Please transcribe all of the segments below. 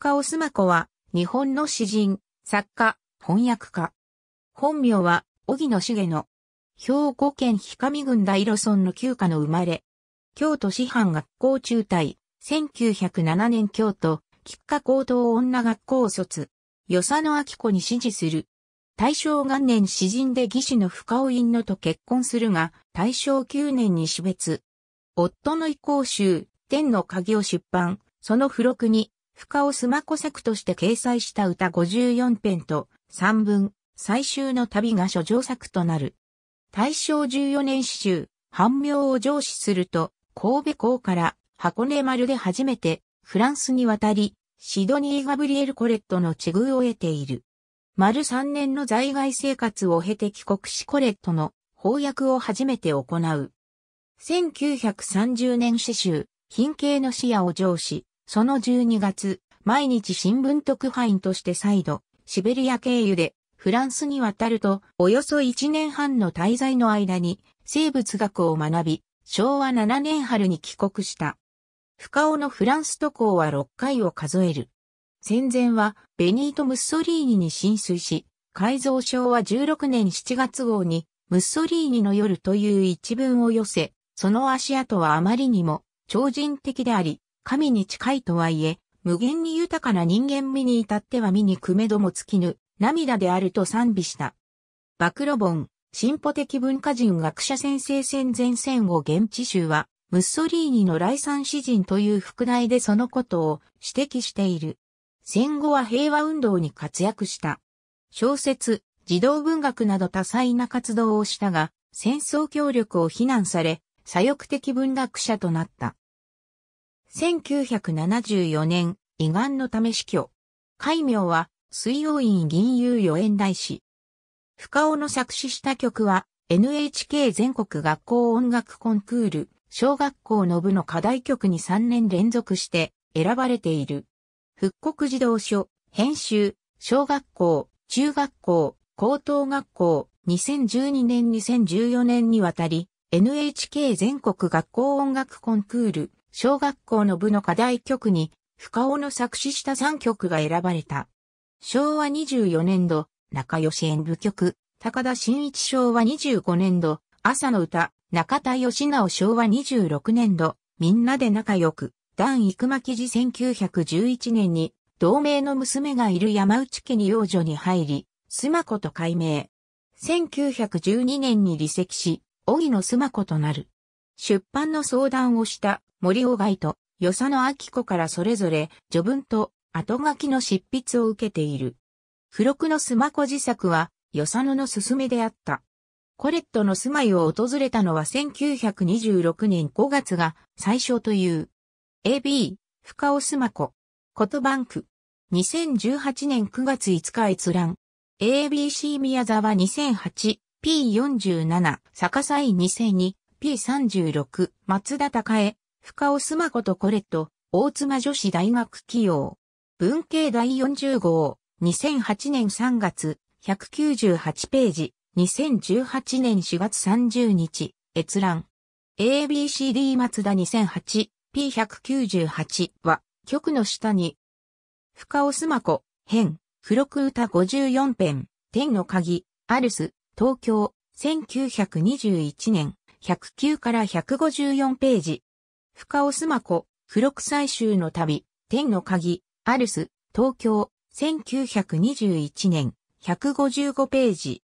深尾須磨子は、日本の詩人、作家、翻訳家。本名は、荻野茂野。兵庫県氷上郡大路村の旧家の生まれ。京都師範学校中退。1907年京都、菊下高等女学校卒。与佐野明子に支持する。大正元年詩人で義士の深尾院野と結婚するが、大正9年に死別。夫の意向集、天の鍵を出版、その付録に、深尾須マ子作として掲載した歌54編と3文、最終の旅が諸上作となる。大正14年詩集、半名を上司すると、神戸港から箱根丸で初めてフランスに渡り、シドニー・ガブリエル・コレットの地遇を得ている。丸3年の在外生活を経て帰国しコレットの翻訳を初めて行う。1930年詩集、品形の視野を上司、その12月、毎日新聞特派員として再度、シベリア経由でフランスに渡ると、およそ1年半の滞在の間に生物学を学び、昭和7年春に帰国した。深尾のフランス渡航は6回を数える。戦前はベニート・ムッソリーニに浸水し、改造昭和16年7月号にムッソリーニの夜という一文を寄せ、その足跡はあまりにも超人的であり、神に近いとはいえ、無限に豊かな人間身に至っては身にくめども尽きぬ、涙であると賛美した。暴露本、進歩的文化人学者先生戦前戦後現地集は、ムッソリーニの来産詩人という副題でそのことを指摘している。戦後は平和運動に活躍した。小説、児童文学など多彩な活動をしたが、戦争協力を非難され、左翼的文学者となった。1974年、胃がんのため死去。戒名は、水曜院銀遊予演大師。深尾の作詞した曲は、NHK 全国学校音楽コンクール、小学校の部の課題曲に3年連続して選ばれている。復刻児童書、編集、小学校、中学校、高等学校、2012年2014年にわたり、NHK 全国学校音楽コンクール、小学校の部の課題曲に、深尾の作詞した3曲が選ばれた。昭和24年度、仲良し演舞曲、高田新一昭和25年度、朝の歌、中田義直昭和26年度、みんなで仲良く、段生間記事1911年に、同盟の娘がいる山内家に養女に入り、須磨子と改名。1912年に離席し、荻野須磨子となる。出版の相談をした森鴎外と与謝野明子からそれぞれ序文と後書きの執筆を受けている。付録のスマコ自作は与謝野の勧めであった。コレットの住まいを訪れたのは1926年5月が最初という。AB、深尾スマコ。コトバンク。2018年9月5日閲覧。ABC 宮沢 2008P47 坂祭2002 P36、松田高江、深尾須磨子とコレット、大妻女子大学起用。文系第40号、2008年3月、198ページ、2018年4月30日、閲覧。ABCD 松田 2008P198 は、曲の下に、深尾須磨子、編、付録歌54編、天の鍵、アルス、東京、1921年。109から154ページ。深尾須磨子、黒録採集の旅、天の鍵、アルス、東京、1921年、155ページ。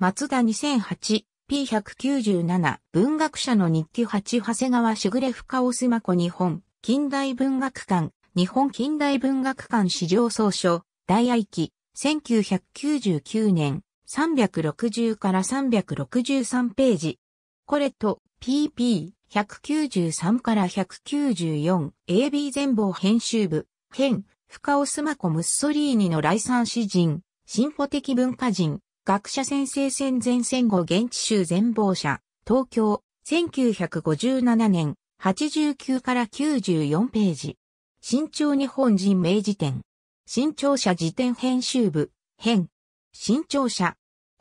松田 2008P197 文学者の日記8長谷川しぐれ深尾須磨子日本近代文学館日本近代文学館史上総書大愛記1999年360から363ページコレット、pp、193から194、AB 全貌編集部、編、深尾スマコ・ムッソリーニの来産詩人、進歩的文化人、学者先生戦前戦後現地集全貌者、東京、1957年、89から94ページ。新潮日本人明治典。新潮社辞典編集部、編。新潮社、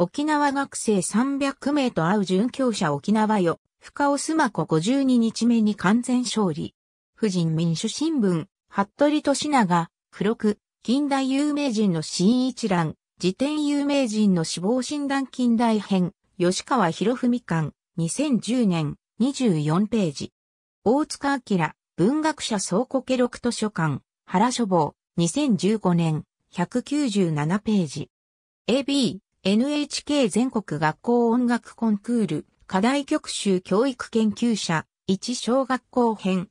沖縄学生300名と会う殉教者沖縄よ、深尾須磨子52日目に完全勝利。婦人民主新聞、服部利長、黒く、近代有名人の新一覧、辞典有名人の死亡診断近代編、吉川博文館、2010年、24ページ。大塚明、文学者倉庫家録図書館、原書房、2015年、197ページ。AB、NHK 全国学校音楽コンクール課題曲集教育研究者1小学校編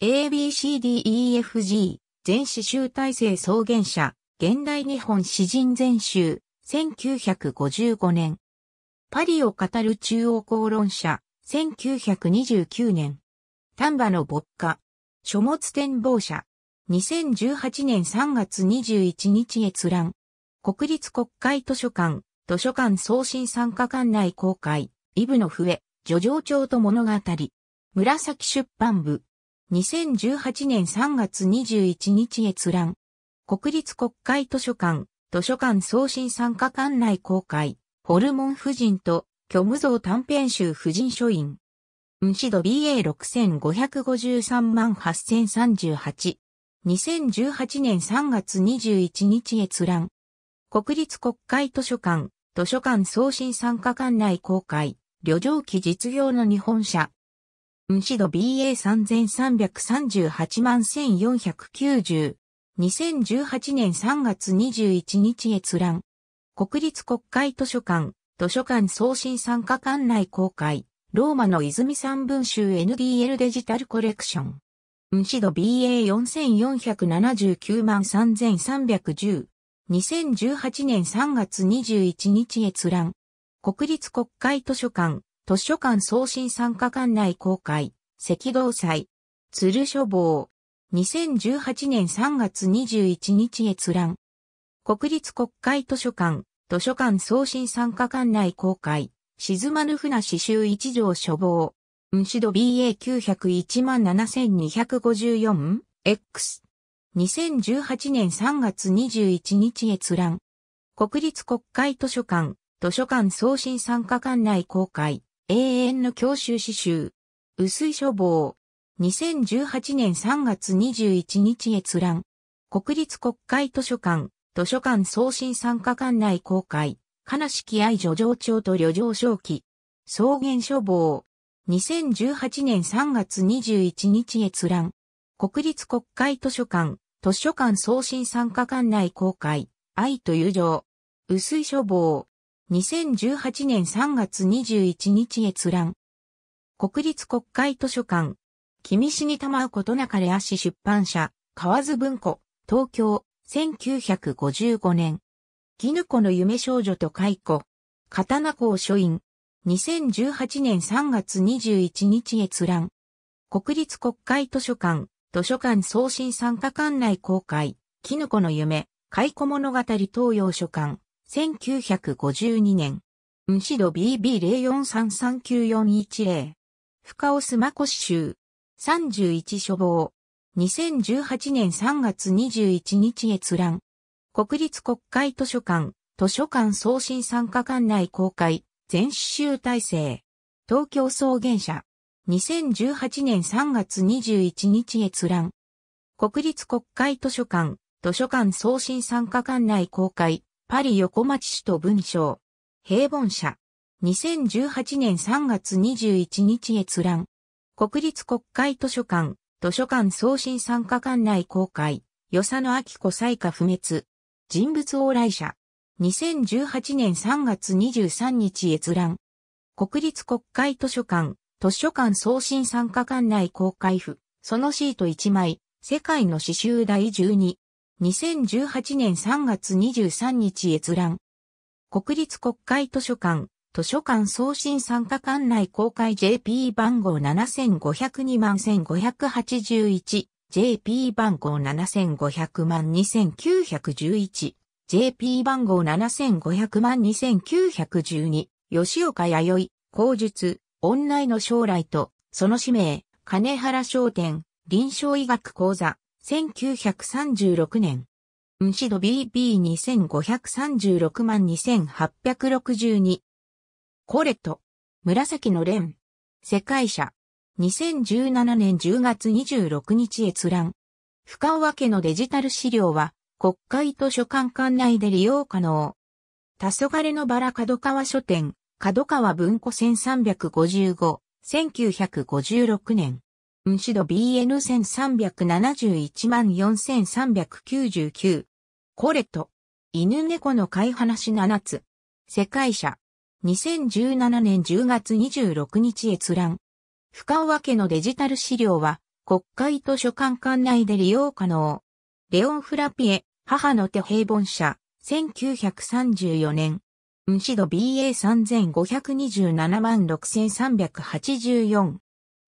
ABCDEFG 全詩集体制創原者現代日本詩人全集1955年パリを語る中央公論者1929年丹波の牧家書物展望者2018年3月21日閲覧国立国会図書館、図書館送信参加館内公開、イブの笛、叙情帳と物語。紫出版部。2018年3月21日閲覧。国立国会図書館、図書館送信参加館内公開、ホルモン夫人と虚無像短編集婦人書院。運指度 BA6553 万8038。2018年3月21日閲覧。国立国会図書館、図書館送信参加館内公開、旅情記実業の日本社。運指度 BA3338 万1490。2018年3月21日閲覧。国立国会図書館、図書館送信参加館内公開、ローマの泉三文集 NDL デジタルコレクション。運指度 BA4479 万3310。2018年3月21日閲覧。国立国会図書館、図書館送信参加館内公開、赤道祭。鶴書房。2018年3月21日閲覧。国立国会図書館、図書館送信参加館内公開、静まぬ船刺繍一条書房。運し度 BA901 7 2 5 4 X。2018年3月21日閲覧。国立国会図書館、図書館送信参加館内公開、永遠の教習詩集。薄い書房。2018年3月21日閲覧。国立国会図書館、図書館送信参加館内公開、悲しき愛女情長と旅情正記。草原書房。2018年3月21日閲覧。国立国会図書館、図書館送信参加館内公開、愛と友情、薄い書房、2018年3月21日閲覧。国立国会図書館、君死にまうことなかれ足出版社、河津文庫、東京、1955年。絹子の夢少女と解雇、刀校書院、2018年3月21日閲覧。国立国会図書館、図書館送信参加館内公開、絹コの夢、解雇物語東洋書館、1952年。うんしど BB04339410。深尾須磨子集。31書房。2018年3月21日閲覧。国立国会図書館、図書館送信参加館内公開、全集大成。東京草原社。2018年3月21日閲覧。国立国会図書館、図書館送信参加館内公開、パリ横町市と文章。平凡社。2018年3月21日閲覧。国立国会図書館、図書館送信参加館内公開、与謝野明子採下不滅。人物往来者。2018年3月23日閲覧。国立国会図書館、図書館送信参加館内公開譜、そのシート1枚、世界の詩集第12。2018年3月23日閲覧。国立国会図書館、図書館送信参加館内公開 JP 番号7502万1581、JP 番号7500万2911、JP 番号7500万2912、吉岡弥生、口述、インの将来と、その使命、金原商店、臨床医学講座、1936年。うんしど BB2536 万2862。コレト、紫の蓮、世界社、2017年10月26日閲覧。深尾家のデジタル資料は、国会図書館館内で利用可能。黄昏のバラ角川書店、角川文庫1355、1956年。運指度 BN13714399。コレト。犬猫の飼い話7つ。世界社。2017年10月26日閲覧。深尾家のデジタル資料は、国会図書館館内で利用可能。レオン・フラピエ、母の手平凡社、1934年。ムシド BA3527 万6384。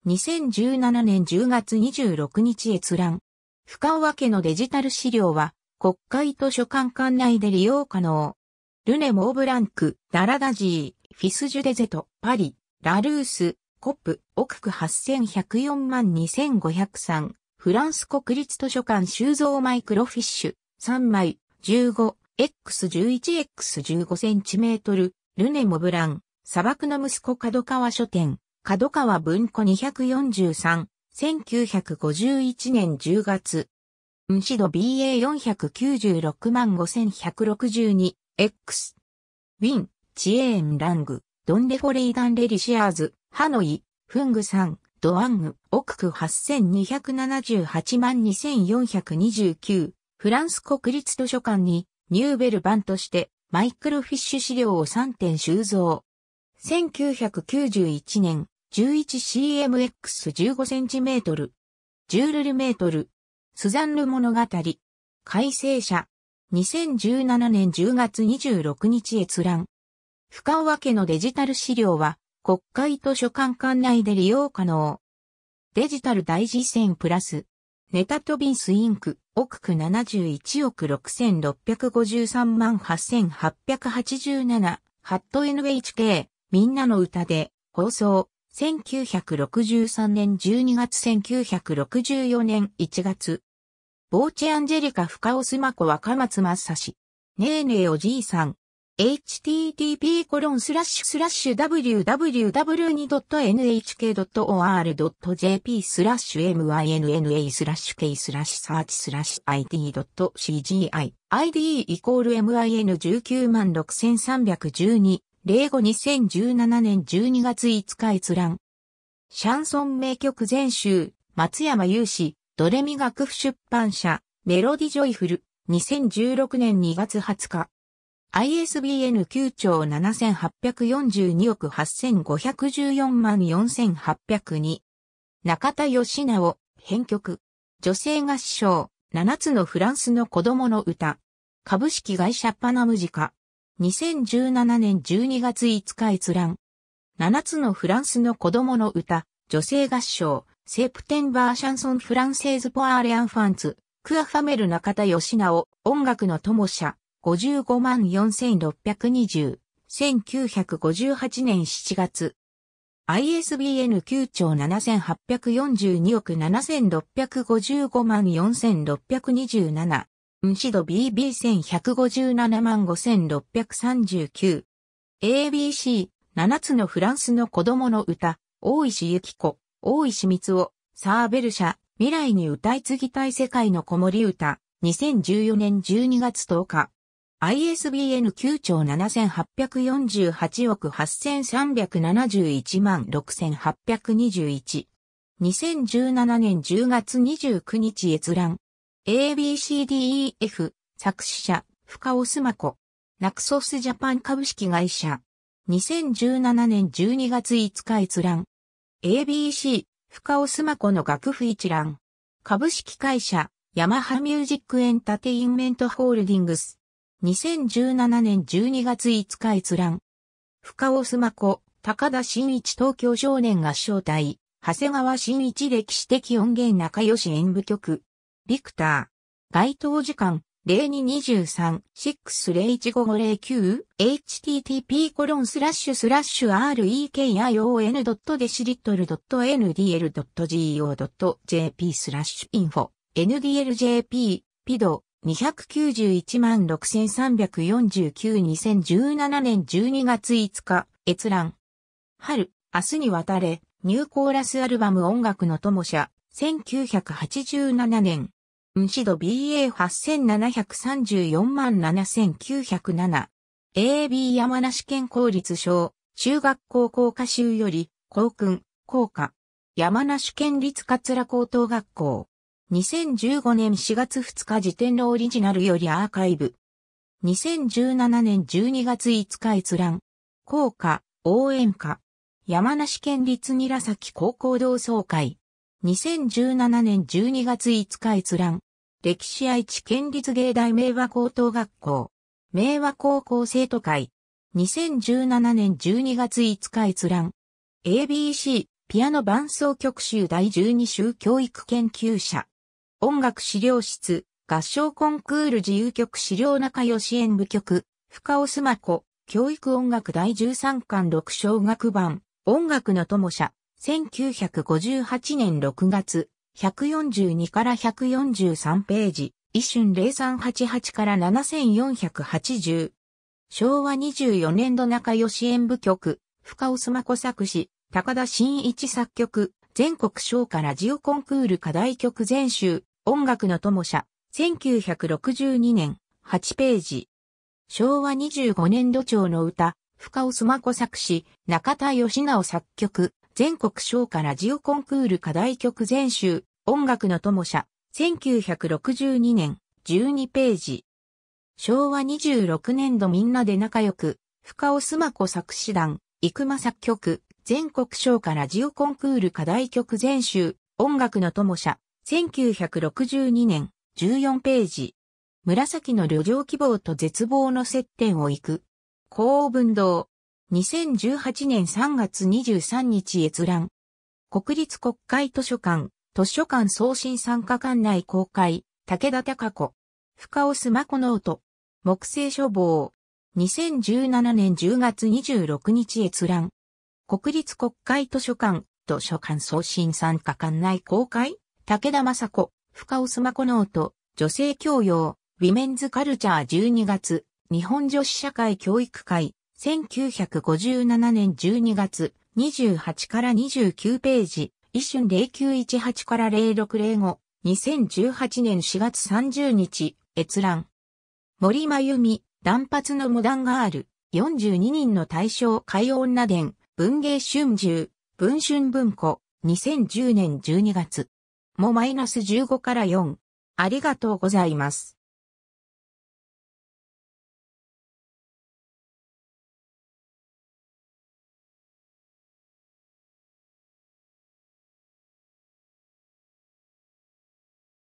2017年10月26日閲覧。深尾家のデジタル資料は、国会図書館館内で利用可能。ルネ・モーブランク、ダラダジー、フィスジュデゼト、パリ、ラルース、コップ、奥区8104万2503。フランス国立図書館収蔵マイクロフィッシュ、3枚、15。X11X15cm、ルネ・モブラン、砂漠の息子角川書店、角川文庫243、1951年10月。うんし度 BA496 万 5162X。ウィン、チエーン・ラング、ドンデフォレイダン・レリシアーズ、ハノイ、フングさん、ドワング、奥区8278万2429、フランス国立図書館に、ニューベル版としてマイクロフィッシュ資料を3点収蔵。1991年 11cmx15cm、ジュールルメートル、スザンル物語、改正者、2017年10月26日閲覧。深尾家のデジタル資料は国会図書館館内で利用可能。デジタル大事線プラス。ネタトビンスインク、奥区71億6653万8887、ハット NHK、みんなの歌で、放送、1963年12月1964年1月。ボーチェアンジェリカ深尾スマコ若松正氏。ねえねえおじいさん、h t t p w w w n h k o r j p スラッシュ myna スラッシュ k スラッシュサスラッシュ id.cgi id イコール min196,312 052017年12月5日閲覧シャンソン名曲全集松山雄志ドレミ学府出版社メロディジョイフル2016年2月20日 ISBN 9兆7842億8514万4802。中田義直、編曲。女性合唱、7つのフランスの子供の歌。株式会社パナムジカ。2017年12月5日閲覧。7つのフランスの子供の歌。女性合唱。セプテンバーシャンソンフランセーズポアーレアンファンツ。クアファメル中田義直。音楽の友社。55万4620、1958年7月。ISBN 9兆7842億7655万4627。うんし BB1157 万5639。ABC、7つのフランスの子供の歌、大石ゆき子、大石光夫、サーベル社、未来に歌い継ぎたい世界の子守歌、2014年12月10日。ISBN 9兆7848億8371万6821。2017年10月29日閲覧。ABCDEF 作詞者、深尾須磨子。ナクソスジャパン株式会社。2017年12月5日閲覧。ABC 深尾須磨子の楽譜一覧。株式会社、ヤマハミュージックエンタテインメントホールディングス。2017年12月5日閲覧。深尾須磨子、高田真一東京少年合唱隊、長谷川真一歴史的音源仲良し演舞曲。ビクター。該当時間、0 2 2 3 6 0 1 5 0 9 h t t p コロンスラッシュスラッシュ r e k i o n d e c i l i t t l n d l g o j p スラッシュインフォ ndljp ピド291万63492017年12月5日、閲覧。春、明日にわたれ、ニューコーラスアルバム音楽の友社、1987年。運指度 BA8734 万7907。AB 山梨県公立小、中学校校歌集より、校訓、校歌。山梨県立桂高等学校。2015年4月2日時点のオリジナルよりアーカイブ。2017年12月5日閲覧。校歌、応援歌。山梨県立韮崎高校同窓会。2017年12月5日閲覧。歴史愛知県立芸大明和高等学校。明和高校生徒会。2017年12月5日閲覧。ABC ピアノ伴奏曲集第12週教育研究者。音楽資料室、合唱コンクール自由曲資料仲良し演舞曲、深尾須磨子、教育音楽第13巻6小学版、音楽の友社、1958年6月、142から143ページ、一春0388から7480。昭和24年度仲良し演舞曲、深尾須磨子作詞、高田真一作曲、全国賞からジオコンクール課題曲全集、音楽の友社、1962年、8ページ。昭和25年度長の歌、深尾須磨子作詞、中田義直作曲、全国賞からジオコンクール課題曲全集、音楽の友社、1962年、12ページ。昭和26年度みんなで仲良く、深尾須磨子作詞団、生間作曲、全国賞からジオコンクール課題曲全集、音楽の友社、1962年、14ページ。紫の旅情希望と絶望の接点を行く。公文堂。2018年3月23日閲覧。国立国会図書館、図書館送信参加館内公開、武田隆子。深尾スマコノート。木製書房。2017年10月26日閲覧。国立国会図書館、図書館送信参加館内公開、武田雅子、深尾スマコノート、女性教養、ウィメンズカルチャー12月、日本女子社会教育会、1957年12月、28から29ページ、一瞬0918から0605、2018年4月30日、閲覧。森真由美、断髪のモダンガール、42人の対象海女伝、文芸春秋、文春文庫、2010年12月。もマイナス15から4。ありがとうございます。